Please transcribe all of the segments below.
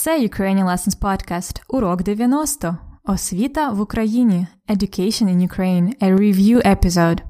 Це Ukrainian Lessons Podcast, урок 90. Освіта в Україні. Education in Ukraine. A Review Episode.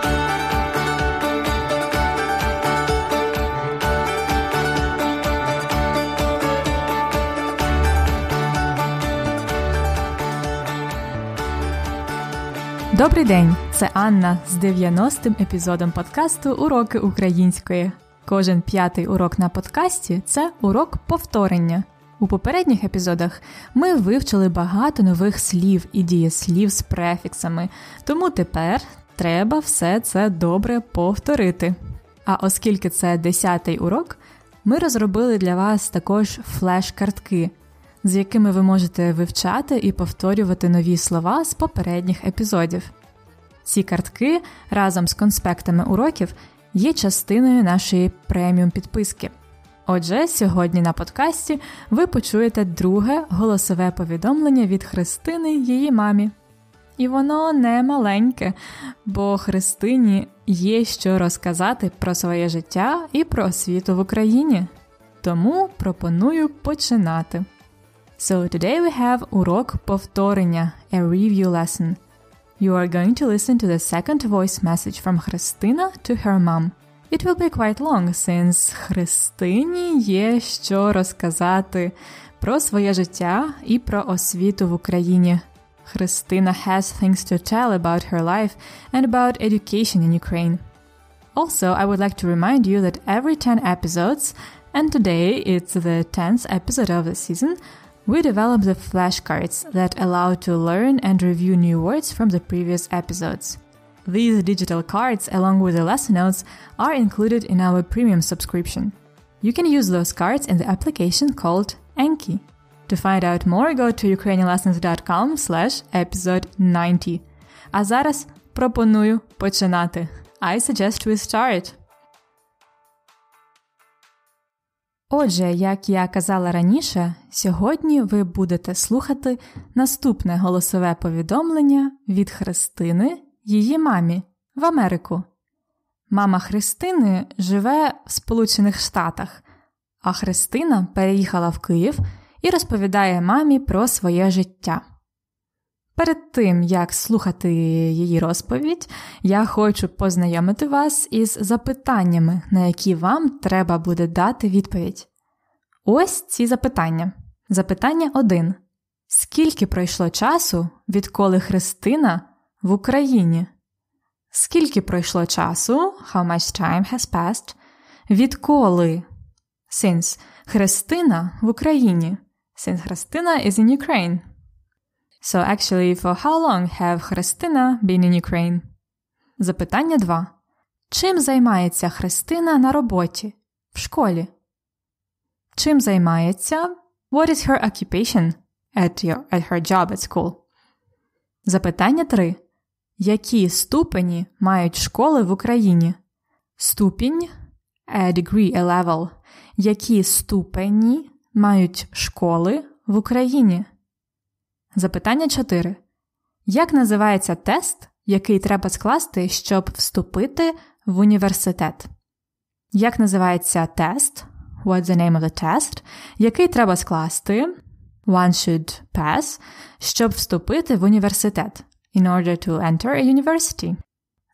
Добрий день! Це Анна з 90-м епізодом подкасту Уроки української. Кожен п'ятий урок на подкасті це урок повторення. У попередніх епізодах ми вивчили багато нових слів і дієслів з префіксами, тому тепер треба все це добре повторити. А оскільки це 10-й урок, ми розробили для вас також флеш-картки, з якими ви можете вивчати і повторювати нові слова з попередніх епізодів. Ці картки разом з конспектами уроків є частиною нашої преміум підписки. Отже, сьогодні на подкасті ви почуєте друге голосове повідомлення від Христини її мамі. І воно не маленьке, бо Христині є що розказати про своє життя і про освіту в Україні. Тому пропоную починати. So today we have урок повторення a review lesson. You are going to listen to the second voice message from Христина to her mom. It will be quite long, since Христині є що розказати про своє життя і про освіту в Україні. Христина has things to tell about her life and about education in Ukraine. Also, I would like to remind you that every 10 episodes, and today it's the 10th episode of the season, we develop the flashcards that allow to learn and review new words from the previous episodes. These digital cards, along with the lesson notes, are included in our premium subscription. You can use those cards in the application called Anki. To find out more, go to ukrainianlessons.com slash episode 90. А зараз пропоную починати. I suggest we start. Отже, як я казала раніше, сьогодні ви будете слухати наступне голосове повідомлення від Христини, її мамі в Америку. Мама Христини живе в Сполучених Штатах, а Христина переїхала в Київ і розповідає мамі про своє життя. Перед тим, як слухати її розповідь, я хочу познайомити вас із запитаннями, на які вам треба буде дати відповідь. Ось ці запитання. Запитання 1. Скільки пройшло часу, відколи Христина в Україні? Скільки пройшло часу? How much time has passed? Відколи? Since Христина в Україні. Since Христина is in Ukraine. So actually, for how long have Христина been in Ukraine? Запитання 2. Чим займається Христина на роботі? В школі? Чим займається? What is her occupation at, your, at her job at school? Запитання 3. Які ступені мають школи в Україні? Ступінь a degree a level. Які ступені мають школи в Україні? Запитання 4. Як називається тест, який треба скласти, щоб вступити в університет? Як називається тест? What's the name of the test? Який треба скласти? One should pass, щоб вступити в університет in order to enter a university.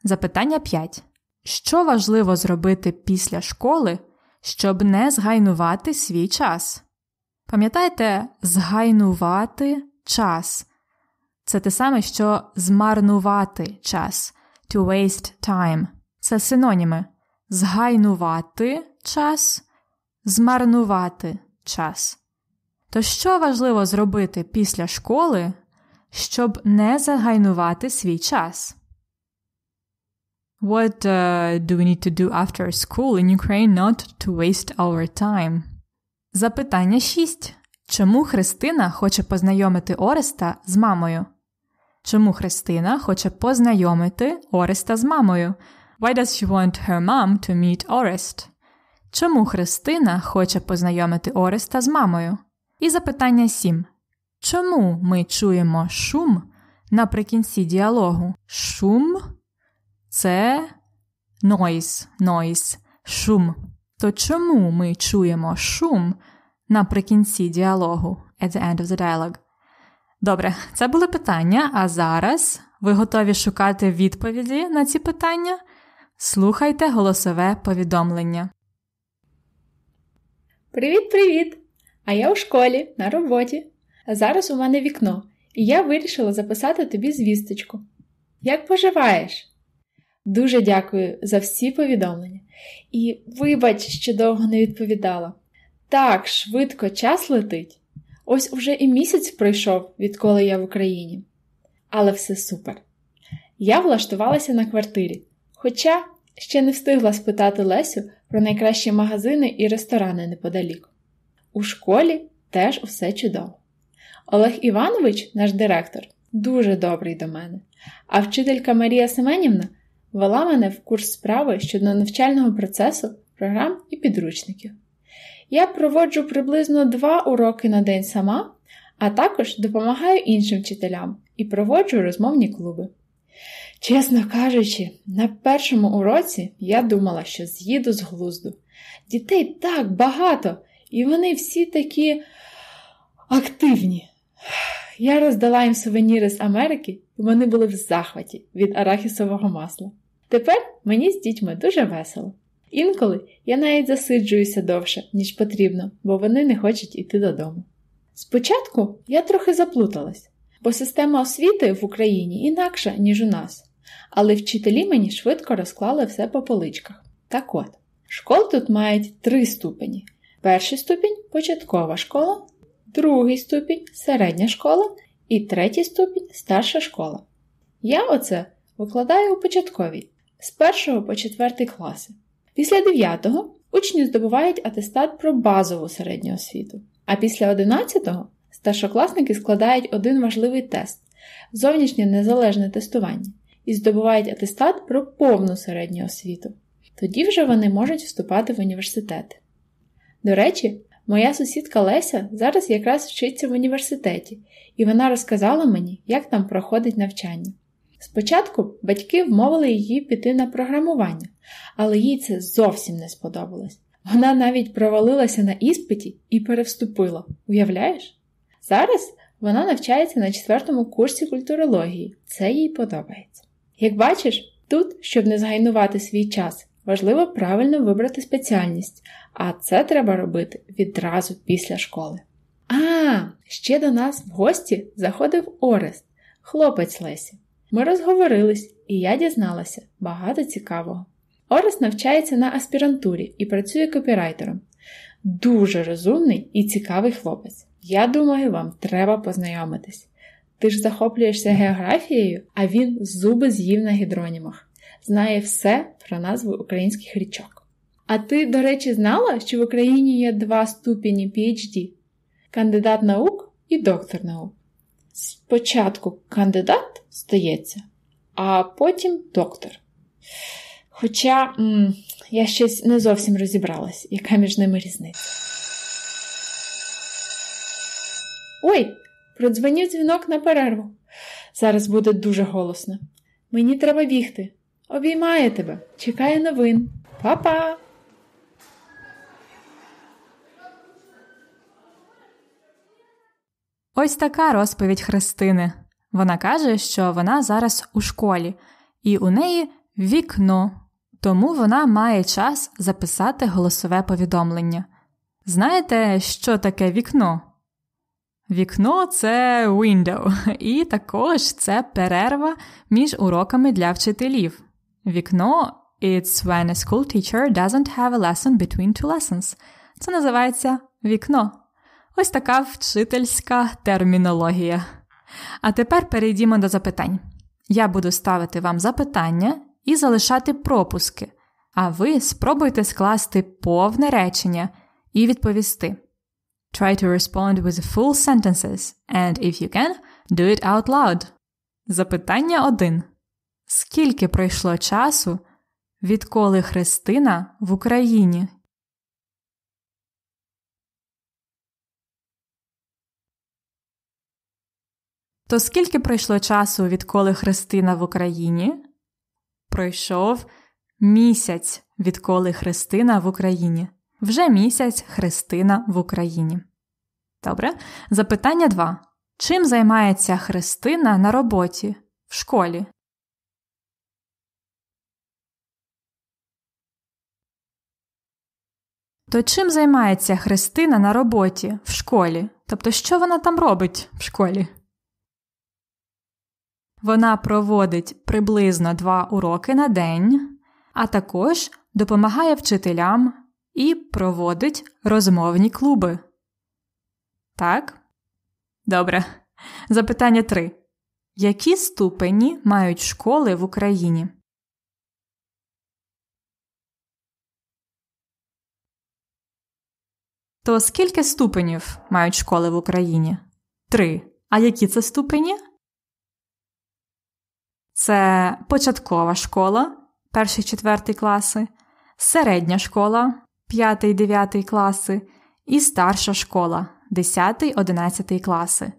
Запитання 5. Що важливо зробити після школи, щоб не згайнувати свій час? Пам'ятаєте, згайнувати час це те саме, що змарнувати час to waste time. Це синоніми. Згайнувати час, змарнувати час. То що важливо зробити після школи, щоб не загайнувати свій час. What uh, do we need to do after school in Ukraine not to waste our time? Запитання 6. Чому Христина хоче познайомити Ореста з мамою? Чому Христина хоче познайомити Ореста з мамою? Why does she want her mom to meet Orest? Чому Христина хоче познайомити Ореста з мамою? І запитання 7. Чому ми чуємо шум наприкінці діалогу? Шум це noise, noise, шум. То чому ми чуємо шум наприкінці діалогу at the end of the dialogue? Добре, це були питання, а зараз ви готові шукати відповіді на ці питання? Слухайте голосове повідомлення. Привіт-привіт! А я у школі на роботі. Зараз у мене вікно, і я вирішила записати тобі звісточку. Як поживаєш? Дуже дякую за всі повідомлення. І вибач, що довго не відповідала. Так, швидко час летить. Ось уже і місяць пройшов, відколи я в Україні. Але все супер. Я влаштувалася на квартирі, хоча ще не встигла спитати Лесю про найкращі магазини і ресторани неподалік. У школі теж усе чудово. Олег Іванович, наш директор, дуже добрий до мене, а вчителька Марія Семенівна вела мене в курс справи щодо навчального процесу, програм і підручників. Я проводжу приблизно два уроки на день сама, а також допомагаю іншим вчителям і проводжу розмовні клуби. Чесно кажучи, на першому уроці я думала, що з'їду з глузду. Дітей так багато, і вони всі такі активні. Я роздала їм сувеніри з Америки, і вони були в захваті від арахісового масла. Тепер мені з дітьми дуже весело. Інколи я навіть засиджуюся довше, ніж потрібно, бо вони не хочуть іти додому. Спочатку я трохи заплуталась, бо система освіти в Україні інакша, ніж у нас, але вчителі мені швидко розклали все по поличках. Так от, школ тут мають три ступені: перший ступінь початкова школа, другий ступінь середня школа і третій ступінь старша школа. Я оце викладаю у початковій з 1 по 4 класи. Після 9 учні здобувають атестат про базову середню освіту, а після 11 старшокласники складають один важливий тест зовнішнє незалежне тестування і здобувають атестат про повну середню освіту. Тоді вже вони можуть вступати в університети. До речі, Моя сусідка Леся зараз якраз вчиться в університеті, і вона розказала мені, як там проходить навчання. Спочатку батьки вмовили її піти на програмування, але їй це зовсім не сподобалось. Вона навіть провалилася на іспиті і перевступила, уявляєш? Зараз вона навчається на четвертому курсі культурології, це їй подобається. Як бачиш, тут, щоб не згайнувати свій час Важливо правильно вибрати спеціальність, а це треба робити відразу після школи. А, ще до нас в гості заходив Орест, хлопець Лесі. Ми розговорились, і я дізналася багато цікавого. Орест навчається на аспірантурі і працює копірайтером. Дуже розумний і цікавий хлопець. Я думаю, вам треба познайомитись. Ти ж захоплюєшся географією, а він зуби з'їв на гідронімах знає все про назви українських річок. А ти, до речі, знала, що в Україні є два ступені PhD кандидат наук і доктор наук. Спочатку кандидат стається, а потім доктор. Хоча м я щось не зовсім розібралась, яка між ними різниця. Ой, продзвонів дзвінок на перерву. Зараз буде дуже голосно. Мені треба бігти. Обіймає тебе, чекає новин. Па-па! Ось така розповідь Христини. Вона каже, що вона зараз у школі, і у неї вікно, тому вона має час записати голосове повідомлення. Знаєте, що таке вікно? Вікно це window, і також це перерва між уроками для вчителів. Вікно It's when a school teacher doesn't have a lesson between two lessons. Це називається вікно. Ось така вчительська термінологія. А тепер перейдімо до запитань. Я буду ставити вам запитання і залишати пропуски, а ви спробуйте скласти повне речення і відповісти. Try to respond with full sentences, and if you can, do it out loud. Запитання 1 скільки пройшло часу, відколи Христина в Україні. То скільки пройшло часу, відколи Христина в Україні? Пройшов місяць, відколи Христина в Україні. Вже місяць Христина в Україні. Добре. Запитання 2. Чим займається Христина на роботі в школі? То чим займається Христина на роботі в школі? Тобто, що вона там робить в школі? Вона проводить приблизно два уроки на день, а також допомагає вчителям і проводить розмовні клуби. Так? Добре. Запитання 3. Які ступені мають школи в Україні? То скільки ступенів мають школи в Україні? Три. А які це ступені? Це початкова школа перший четвертий класи, середня школа п'ятий дев'ятий класи і старша школа 10-11 класи.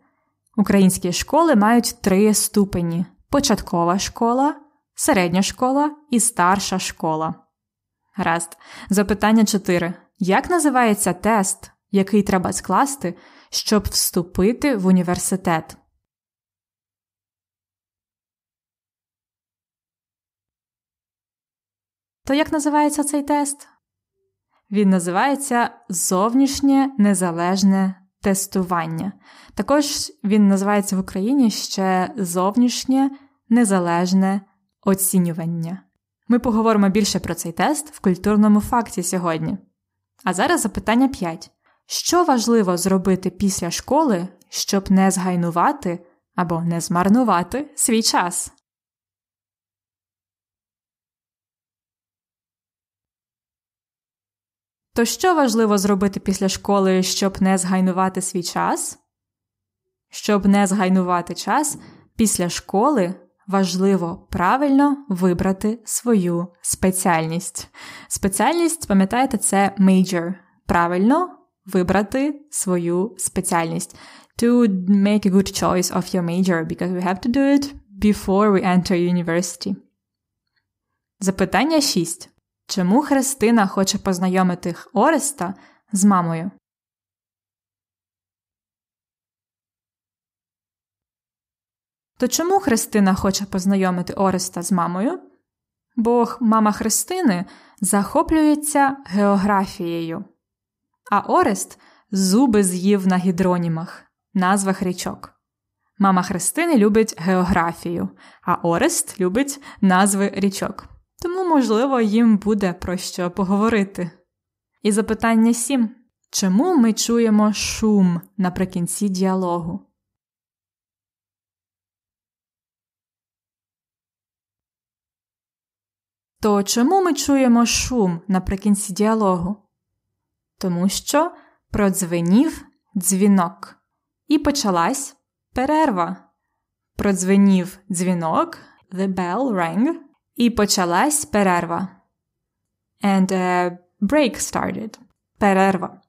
Українські школи мають три ступені: початкова школа, середня школа і старша школа. Гаразд. Запитання 4. Як називається тест, який треба скласти, щоб вступити в університет? То як називається цей тест? Він називається зовнішнє незалежне тестування. Також він називається в Україні ще зовнішнє незалежне оцінювання. Ми поговоримо більше про цей тест в культурному факті сьогодні. А зараз запитання 5. Що важливо зробити після школи, щоб не згайнувати або не змарнувати свій час? То що важливо зробити після школи, щоб не згайнувати свій час? Щоб не згайнувати час після школи важливо правильно вибрати свою спеціальність. Спеціальність, пам'ятаєте, це major. Правильно вибрати свою спеціальність. To make a good choice of your major, because we have to do it before we enter university. Запитання 6. Чому Христина хоче познайомити Ореста з мамою? То чому Христина хоче познайомити Ореста з мамою? Бо мама Христини захоплюється географією, а Орест зуби з'їв на гідронімах, назвах річок. Мама Христини любить географію, а Орест любить назви річок. Тому, можливо, їм буде про що поговорити. І запитання 7. Чому ми чуємо шум наприкінці діалогу? то чому ми чуємо шум наприкінці діалогу? Тому що продзвенів дзвінок і почалась перерва. Продзвенів дзвінок, the bell rang, і почалась перерва. And a е, break started. Перерва.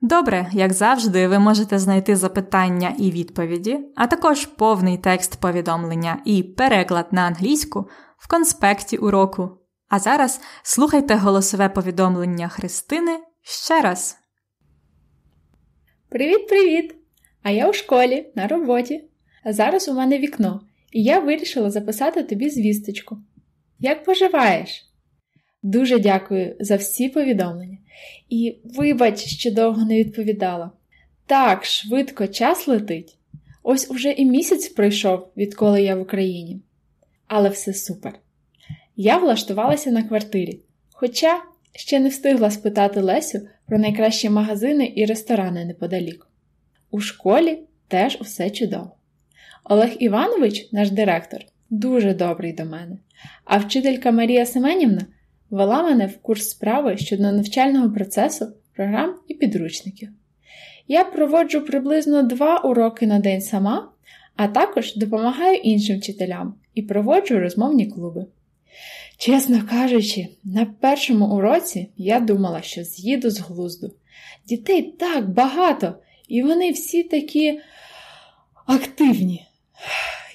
Добре, як завжди, ви можете знайти запитання і відповіді, а також повний текст повідомлення і переклад на англійську в конспекті уроку. А зараз слухайте голосове повідомлення Христини ще раз. Привіт-привіт! А я у школі на роботі. А зараз у мене вікно, і я вирішила записати тобі звісточку. Як поживаєш? Дуже дякую за всі повідомлення. І вибач, що довго не відповідала. Так, швидко час летить. Ось уже і місяць пройшов, відколи я в Україні. Але все супер я влаштувалася на квартирі, хоча ще не встигла спитати Лесю про найкращі магазини і ресторани неподалік. У школі теж усе чудово. Олег Іванович, наш директор, дуже добрий до мене, а вчителька Марія Семенівна вела мене в курс справи щодо навчального процесу, програм і підручників. Я проводжу приблизно два уроки на день сама, а також допомагаю іншим вчителям і проводжу розмовні клуби. Чесно кажучи, на першому уроці я думала, що з'їду з глузду. Дітей так багато, і вони всі такі активні.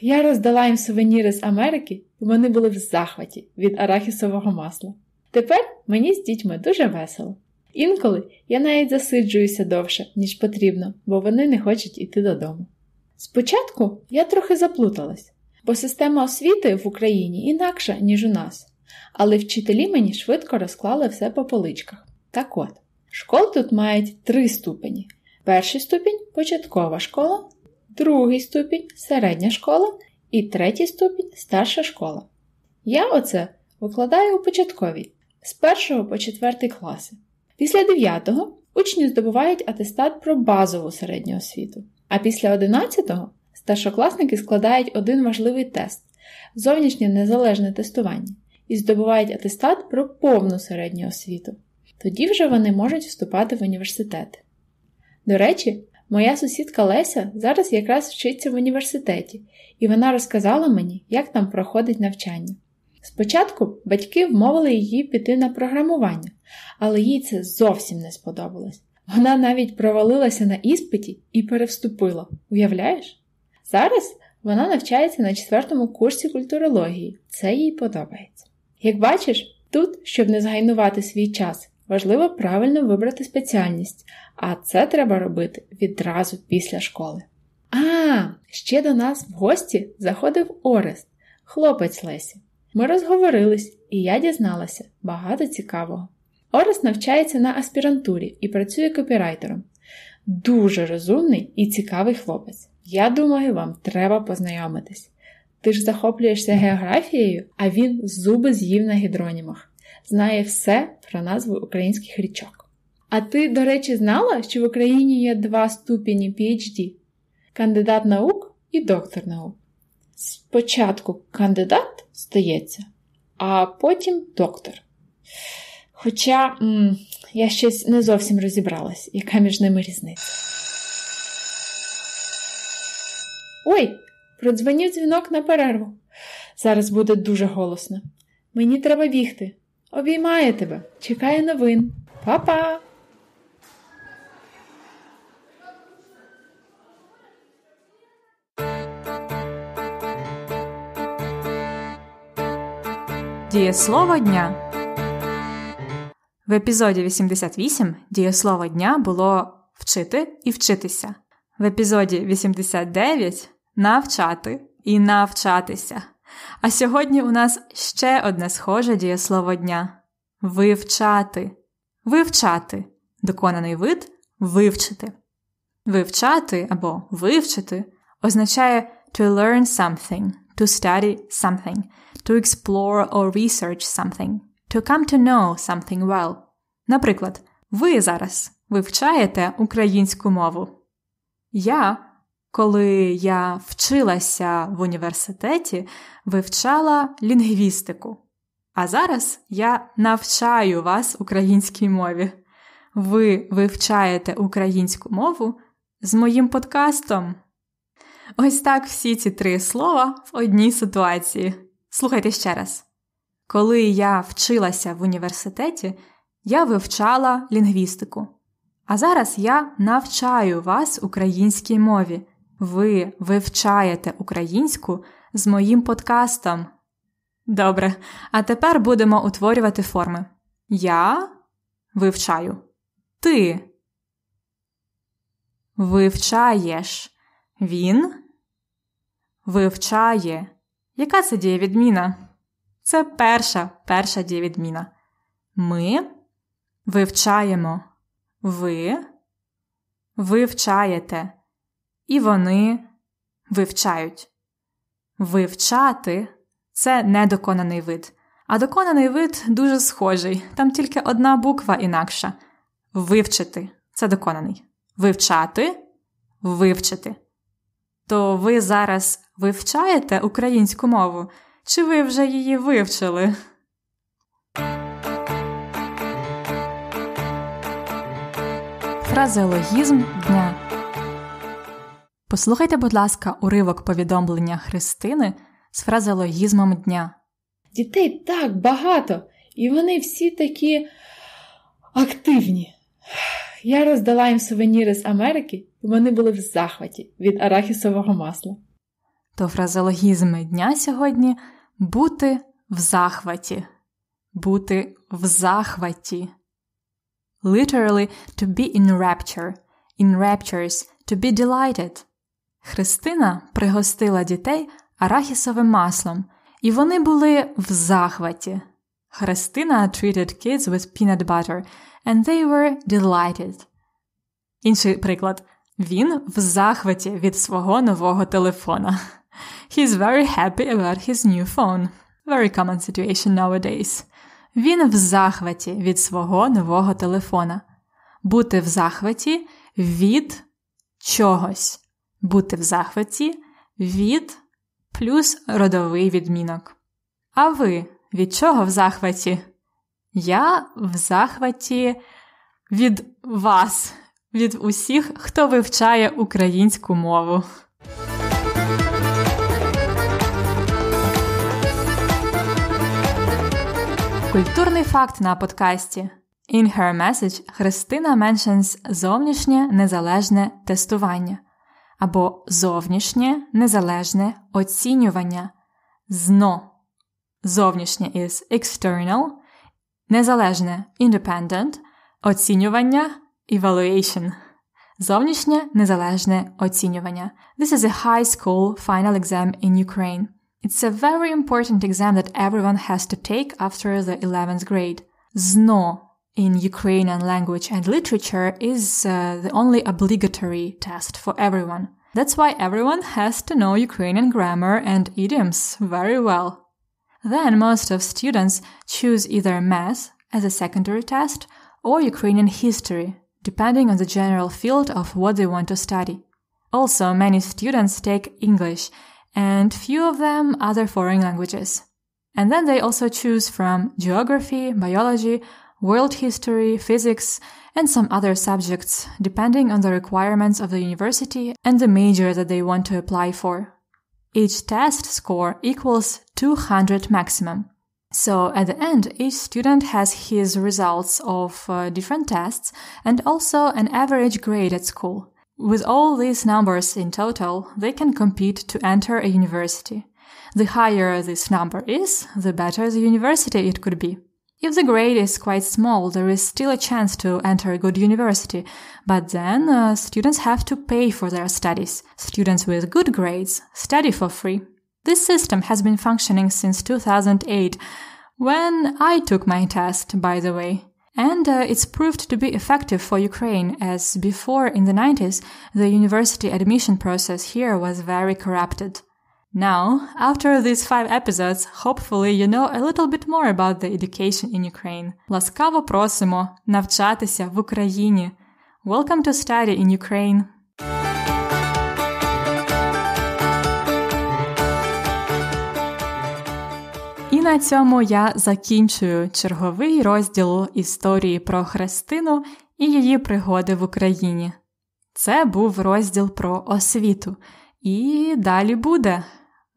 Я роздала їм сувеніри з Америки, і вони були в захваті від арахісового масла. Тепер мені з дітьми дуже весело. Інколи я навіть засиджуюся довше, ніж потрібно, бо вони не хочуть іти додому. Спочатку я трохи заплуталась бо система освіти в Україні інакша, ніж у нас. Але вчителі мені швидко розклали все по поличках. Так от, школ тут мають три ступені: перший ступінь початкова школа, другий ступінь середня школа і третій ступінь старша школа. Я оце викладаю у початковій з 1 по 4 класи. Після 9 учні здобувають атестат про базову середню освіту, а після 11 Старшокласники складають один важливий тест зовнішнє незалежне тестування і здобувають атестат про повну середню освіту. Тоді вже вони можуть вступати в університет. До речі, моя сусідка Леся зараз якраз вчиться в університеті, і вона розказала мені, як там проходить навчання. Спочатку батьки вмовили її піти на програмування, але їй це зовсім не сподобалось. Вона навіть провалилася на іспиті і перевступила, уявляєш? Зараз вона навчається на четвертому курсі культурології, це їй подобається. Як бачиш, тут, щоб не згайнувати свій час, важливо правильно вибрати спеціальність, а це треба робити відразу після школи. А, ще до нас в гості заходив Орест, хлопець Лесі. Ми розговорились, і я дізналася багато цікавого. Орест навчається на аспірантурі і працює копірайтером. Дуже розумний і цікавий хлопець. Я думаю, вам треба познайомитись. Ти ж захоплюєшся географією, а він зуби з'їв на гідронімах, знає все про назву українських річок. А ти, до речі, знала, що в Україні є два ступені PhD кандидат наук і доктор наук. Спочатку кандидат стається, а потім доктор. Хоча м я щось не зовсім розібралась, яка між ними різниця. Ой, продзвонив дзвінок на перерву. Зараз буде дуже голосно. Мені треба бігти. Обіймає тебе, чекає новин. Па-па! Дієслово дня. В епізоді 88 дієслово дня було вчити і вчитися. В епізоді 89 навчати і навчатися. А сьогодні у нас ще одне схоже дієслово дня вивчати. Вивчати доконаний вид вивчити. Вивчати або вивчити означає to learn something, to study something, to explore or research something, to come to know something well. Наприклад, ви зараз вивчаєте українську мову. Я коли я вчилася в університеті, вивчала лінгвістику. А зараз я навчаю вас українській мові. Ви вивчаєте українську мову з моїм подкастом. Ось так всі ці три слова в одній ситуації. Слухайте ще раз. Коли я вчилася в університеті, я вивчала лінгвістику. А зараз я навчаю вас українській мові. Ви вивчаєте українську з моїм подкастом. Добре, а тепер будемо утворювати форми. Я вивчаю. Ти вивчаєш. Він вивчає. Яка це дієвідміна? Це перша перша дієвідміна. Ми вивчаємо. Ви вивчаєте і вони вивчають. Вивчати це недоконаний вид. А доконаний вид дуже схожий, там тільки одна буква інакша. Вивчити це доконаний. Вивчати вивчити. То ви зараз вивчаєте українську мову, чи ви вже її вивчили? Фразеологізм дня. Послухайте, будь ласка, уривок повідомлення Христини з фразеологізмом дня. Дітей так багато, і вони всі такі активні. Я роздала їм сувеніри з Америки, і вони були в захваті від арахісового масла. То фразеологізми дня сьогодні бути в захваті. Бути в захваті. Literally to be in rapture. In raptures to be delighted. Христина пригостила дітей арахісовим маслом, і вони були в захваті. Христина treated kids with peanut butter, and they were delighted. Інший приклад. Він в захваті від свого нового телефона. He's very happy about his new phone. Very common situation nowadays. Він в захваті від свого нового телефона. Бути в захваті від чогось бути в захваті від плюс родовий відмінок. А ви від чого в захваті? Я в захваті від вас, від усіх, хто вивчає українську мову. Культурний факт на подкасті. In her message Христина mentions зовнішнє незалежне тестування. або зовнішнє незалежне оцінювання зно. Зовнішнє is external, незалежне independent, оцінювання evaluation. Зовнішнє незалежне оцінювання. This is a high school final exam in Ukraine. It's a very important exam that everyone has to take after the 11th grade. ЗНО in Ukrainian language and literature is uh, the only obligatory test for everyone. That's why everyone has to know Ukrainian grammar and idioms very well. Then most of students choose either math as a secondary test or Ukrainian history, depending on the general field of what they want to study. Also, many students take English and few of them other foreign languages. And then they also choose from geography, biology, world history, physics, and some other subjects, depending on the requirements of the university and the major that they want to apply for. Each test score equals 200 maximum. So at the end, each student has his results of uh, different tests and also an average grade at school. With all these numbers in total, they can compete to enter a university. The higher this number is, the better the university it could be. If the grade is quite small, there is still a chance to enter a good university, but then uh, students have to pay for their studies. Students with good grades study for free. This system has been functioning since 2008, when I took my test, by the way. And uh, it's proved to be effective for Ukraine, as before in the 90s, the university admission process here was very corrupted. Now, after these five episodes, hopefully you know a little bit more about the education in Ukraine. Ласкаво просимо навчатися в Україні. Welcome to study in Ukraine. І на цьому я закінчую черговий розділ історії про Христину і її пригоди в Україні. Це був розділ про освіту. І далі буде.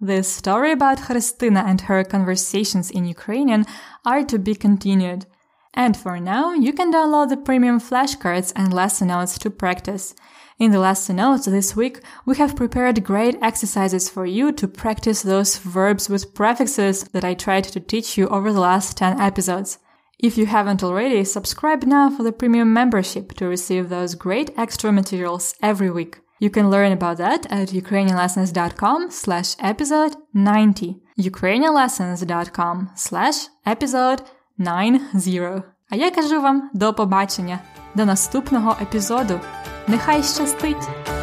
The story about Christina and her conversations in Ukrainian are to be continued. And for now, you can download the premium flashcards and lesson notes to practice. In the lesson notes this week, we have prepared great exercises for you to practice those verbs with prefixes that I tried to teach you over the last 10 episodes. If you haven't already, subscribe now for the premium membership to receive those great extra materials every week. You can learn about that at ukrainianlessons.com slash episode 90. ukrainianlessons.com slash episode 90. А я кажу вам до побачення, до наступного епізоду. Нехай щастить!